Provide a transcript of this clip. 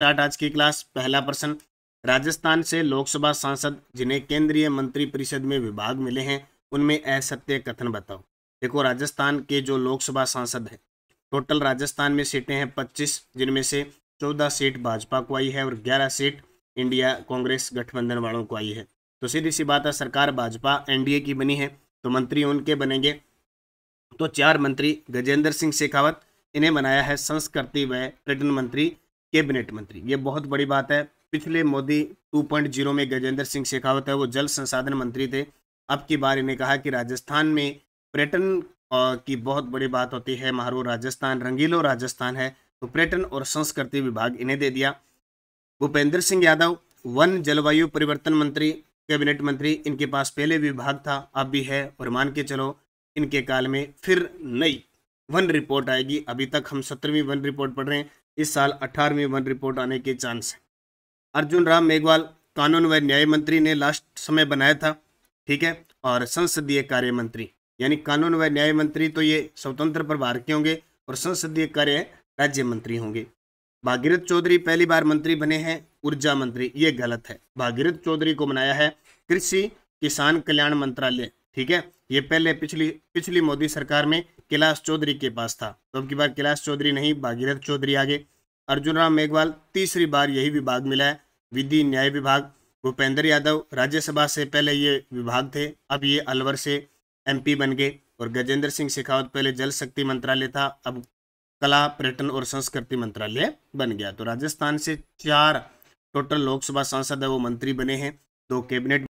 start आज की class पहला प्रश्न राजस्थान से लोकसभा सांसद जिन्हें केंद्रीय मंत्री परिषद में विभाग मिले हैं उनमें असत्य कथन बताओ देखो राजस्थान के जो लोकसभा सांसद हैं टोटल राजस्थान में सीटें हैं 25 जिनमें से 14 सीट भाजपा को आई है और 11 सीट इंडिया कांग्रेस गठबंधन वालों को आई है तो सीधी सी बात है सरकार भाजपा एनडीए की बनी है तो मंत्री उनके बनेंगे तो चार मंत्री गजेंद्र सिंह शेखावत इन्हें बनाया है संस्कृति व पर्यटन मंत्री कैबिनेट मंत्री ये बहुत बड़ी बात है पिछले मोदी 2.0 में गजेंद्र सिंह शेखावत है वो जल संसाधन मंत्री थे अब की बार इन्हें कहा कि राजस्थान में पर्यटन की बहुत बड़ी बात होती है महारू राजस्थान रंगीलो राजस्थान है तो पर्यटन और संस्कृति विभाग इन्हें दे दिया भूपेंद्र सिंह यादव वन जलवायु परिवर्तन मंत्री कैबिनेट मंत्री इनके पास पहले विभाग था अब भी है और मान के चलो इनके काल में फिर नई वन रिपोर्ट आएगी अभी तक हम सत्रहवीं वन रिपोर्ट पढ़ रहे हैं इस साल अठारहवीं वन रिपोर्ट आने के चांस है अर्जुन राम मेघवाल कानून व न्याय मंत्री ने लास्ट समय बनाया था ठीक है और संसदीय कार्य मंत्री यानी कानून व न्याय मंत्री तो ये स्वतंत्र प्रभार के होंगे और संसदीय कार्य राज्य मंत्री होंगे भागीरथ चौधरी पहली बार मंत्री बने हैं ऊर्जा मंत्री ये गलत है भागीरथ चौधरी को बनाया है कृषि किसान कल्याण मंत्रालय ठीक है ये पहले पिछली पिछली मोदी सरकार में कैलाश चौधरी के पास था तो अब की बार कैलाश चौधरी नहीं भागीरथ चौधरी आगे अर्जुन राम मेघवाल तीसरी बार यही विभाग मिला है विधि न्याय विभाग भूपेंद्र यादव राज्यसभा से पहले ये विभाग थे अब ये अलवर से एमपी बन गए और गजेंद्र सिंह शेखावत पहले जल शक्ति मंत्रालय था अब कला पर्यटन और संस्कृति मंत्रालय बन गया तो राजस्थान से चार टोटल लोकसभा सांसद है वो मंत्री बने हैं दो कैबिनेट